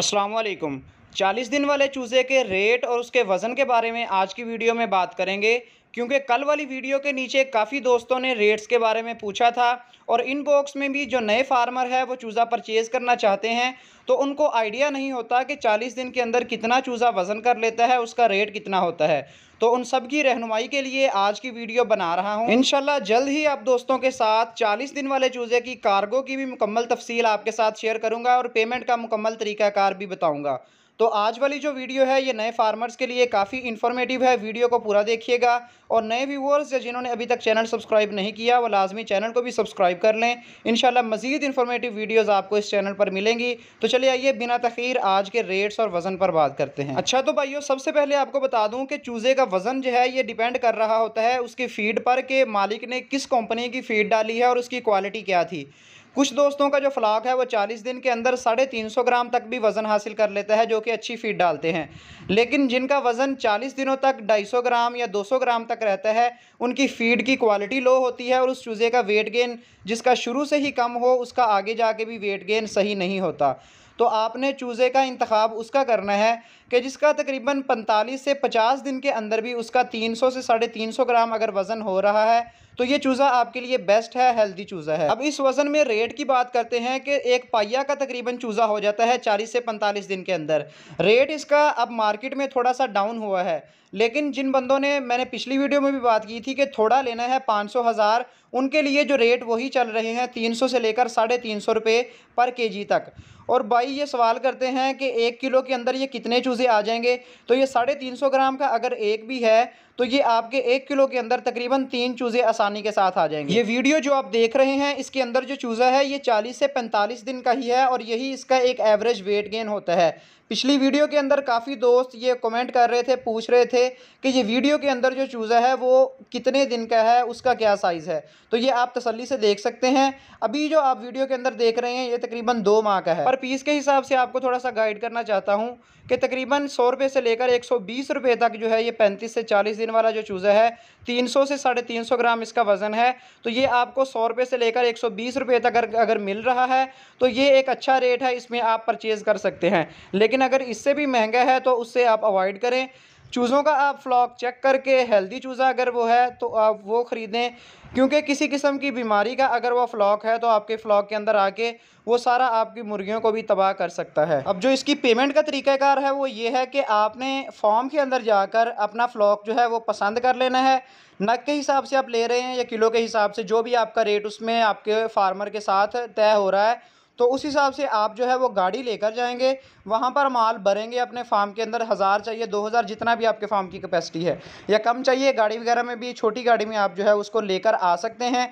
असलकुम चालीस दिन वाले चूज़े के रेट और उसके वज़न के बारे में आज की वीडियो में बात करेंगे क्योंकि कल वाली वीडियो के नीचे काफ़ी दोस्तों ने रेट्स के बारे में पूछा था और इन बॉक्स में भी जो नए फार्मर है वो चूज़ा परचेज़ करना चाहते हैं तो उनको आइडिया नहीं होता कि 40 दिन के अंदर कितना चूज़ा वज़न कर लेता है उसका रेट कितना होता है तो उन सब की रहनुमाई के लिए आज की वीडियो बना रहा हूँ इन जल्द ही आप दोस्तों के साथ 40 दिन वाले चूज़े की कार्गो की भी मुकम्मल तफसील आपके साथ शेयर करूँगा और पेमेंट का मुकम्मल तरीक़ाकार भी बताऊँगा तो आज वाली जो वीडियो है ये नए फार्मर्स के लिए काफ़ी इन्फॉर्मेटिव है वीडियो को पूरा देखिएगा और नए व्यूवर्स या जिन्होंने अभी तक चैनल सब्सक्राइब नहीं किया वो लाजमी चैनल को भी सब्सक्राइब कर लें इन मजीद इन्फॉर्मेटिव वीडियोज़ आपको इस चैनल पर मिलेंगी तो चलिए आइए बिना तखीर आज के रेट्स और वज़न पर बात करते हैं अच्छा तो भाइयों सबसे पहले आपको बता दूँ कि चूज़े का वज़न जो है ये डिपेंड कर रहा होता है उसकी फ़ीड पर कि मालिक ने किस कंपनी की फ़ीड डाली है और उसकी क्वालिटी क्या थी कुछ दोस्तों का जो फ्लाक है वो 40 दिन के अंदर साढ़े तीन सौ ग्राम तक भी वज़न हासिल कर लेता है जो कि अच्छी फीड डालते हैं लेकिन जिनका वज़न 40 दिनों तक 250 ग्राम या 200 ग्राम तक रहता है उनकी फीड की क्वालिटी लो होती है और उस चूज़े का वेट गेन जिसका शुरू से ही कम हो उसका आगे जाके भी वेट गेन सही नहीं होता तो आपने चूज़े का इंतखब उसका करना है कि जिसका तकरीबन 45 से 50 दिन के अंदर भी उसका 300 से साढ़े तीन सौ ग्राम अगर वज़न हो रहा है तो ये चूज़ा आपके लिए बेस्ट है हेल्दी चूज़ा है अब इस वज़न में रेट की बात करते हैं कि एक पाया का तकरीबन चूज़ा हो जाता है चालीस से पैंतालीस दिन के अंदर रेट इसका अब मार्केट में थोड़ा सा डाउन हुआ है लेकिन जिन बंदों ने मैंने पिछली वीडियो में भी बात की थी कि थोड़ा लेना है पाँच सौ हज़ार उनके लिए जो रेट वही चल रहे हैं तीन सौ से लेकर साढ़े तीन सौ रुपये पर के जी तक और भाई ये सवाल करते हैं कि एक किलो के अंदर ये कितने चूज़े आ जाएंगे तो ये साढ़े तीन सौ ग्राम का अगर एक भी है तो ये आपके एक किलो के अंदर तकरीबन तीन चूज़े आसान आसानी के साथ आ जाएंगे ये वीडियो जो आप देख रहे हैं इसके अंदर जो चूज़ा है ये चालीस से पैंतालीस दिन का ही है और यही इसका एक एवरेज वेट गेन होता है पिछली वीडियो के अंदर काफ़ी दोस्त ये कमेंट कर रहे थे पूछ रहे थे कि ये वीडियो के अंदर जो चूज़ा है वो कितने दिन का है उसका क्या साइज़ है तो ये आप तसली से देख सकते हैं अभी जो आप वीडियो के अंदर देख रहे हैं ये तकरीबन दो माह का है पर पीस के हिसाब से आपको थोड़ा सा गाइड करना चाहता हूँ कि तकरीबन सौ रुपये से लेकर एक सौ बीस रुपये तक जो है ये पैंतीस से चालीस दिन वाला जो चूज़ा है तीन सौ से साढ़े तीन सौ ग्राम इसका वज़न है तो ये आपको सौ रुपये से लेकर एक सौ बीस रुपये तक अगर मिल रहा है तो ये एक अच्छा रेट है इसमें आप परचेज़ कर सकते हैं लेकिन अगर इससे भी महंगा है तो उससे आप अवॉइड करें चूज़ों का आप फ्लॉक चेक करके हेल्दी चूज़ा अगर वो है तो आप वो ख़रीदें क्योंकि किसी किस्म की बीमारी का अगर वो फ्लॉक है तो आपके फ्लॉक के अंदर आके वो सारा आपकी मुर्गियों को भी तबाह कर सकता है अब जो इसकी पेमेंट का तरीक़ाकार है वो ये है कि आपने फॉर्म के अंदर जाकर अपना फ्लॉक जो है वो पसंद कर लेना है नग के हिसाब से आप ले रहे हैं या किलो के हिसाब से जो भी आपका रेट उसमें आपके फार्मर के साथ तय हो रहा है तो उस हिसाब से आप जो है वो गाड़ी लेकर जाएंगे वहाँ पर माल भरेंगे अपने फार्म के अंदर हज़ार चाहिए दो हज़ार जितना भी आपके फार्म की कैपेसिटी है या कम चाहिए गाड़ी वगैरह में भी छोटी गाड़ी में आप जो है उसको लेकर आ सकते हैं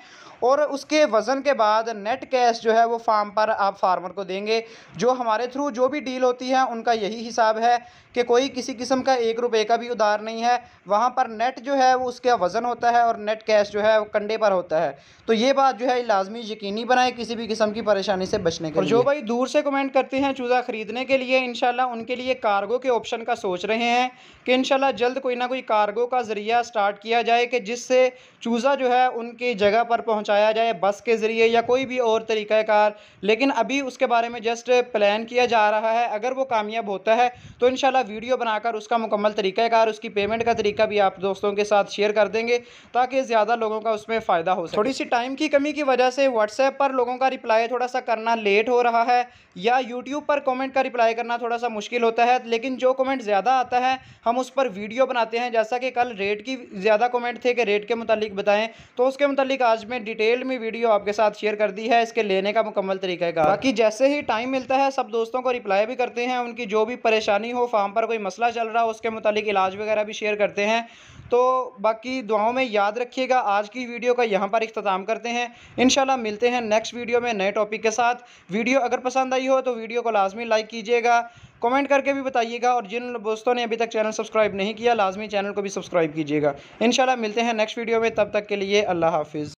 और उसके वज़न के बाद नेट कैश जो है वो फार्म पर आप फार्मर को देंगे जो हमारे थ्रू जो भी डील होती है उनका यही हिसाब है कि कोई किसी किस्म का एक रुपये का भी उधार नहीं है वहाँ पर नेट जो है वो उसका वज़न होता है और नेट कैश जो है वो कंडे पर होता है तो ये बात जो है लाजमी यकीनी बनाए किसी भी किस्म की परेशानी से बचने के और जो भाई दूर से कमेंट करते हैं चूज़ा ख़रीदने के लिए इनशाला उनके लिए कार्गो के ऑप्शन का सोच रहे हैं कि इनशाला जल्द कोई ना कोई कार्गो का ज़रिया स्टार्ट किया जाए कि जिससे चूज़ा जो है उनकी जगह पर पहुँचाया जाए बस के ज़रिए या कोई भी और तरीक़ाकार लेकिन अभी उसके बारे में जस्ट प्लान किया जा रहा है अगर वो कामयाब होता है तो इन वीडियो बनाकर उसका मुकम्मल तरीक़ाकार उसकी पेमेंट का तरीका भी आप दोस्तों के साथ शेयर कर देंगे ताकि ज़्यादा लोगों का उसमें फ़ायदा हो थोड़ी सी टाइम की कमी की वजह से व्हाट्सएप पर लोगों का रिप्लाई थोड़ा सा करना लेट हो रहा है या यूट्यूब पर कमेंट का रिप्लाई करना थोड़ा सा मुश्किल होता है लेकिन जो कमेंट ज़्यादा आता है हम उस पर वीडियो बनाते हैं जैसा कि कल रेट की ज़्यादा कमेंट थे कि रेट के मुतालिक बताएं तो उसके मुतालिक आज मैं डिटेल में वीडियो आपके साथ शेयर कर दी है इसके लेने का मुकम्मल तरीके का बाकी जैसे ही टाइम मिलता है सब दोस्तों को रिप्लाई भी करते हैं उनकी जो भी परेशानी हो फार्म पर कोई मसला चल रहा हो उसके मुतालिक इलाज वगैरह भी शेयर करते हैं तो बाकी दुआओं में याद रखिएगा आज की वीडियो का यहाँ पर इख्ताम करते हैं इन मिलते हैं नेक्स्ट वीडियो में नए टॉपिक के साथ वीडियो अगर पसंद आई हो तो वीडियो को लाजमी लाइक कीजिएगा कमेंट करके भी बताइएगा और जिन दोस्तों ने अभी तक चैनल सब्सक्राइब नहीं किया लाजमी चैनल को भी सब्सक्राइब कीजिएगा इनशाला मिलते हैं नेक्स्ट वीडियो में तब तक के लिए अल्लाह हाफिज़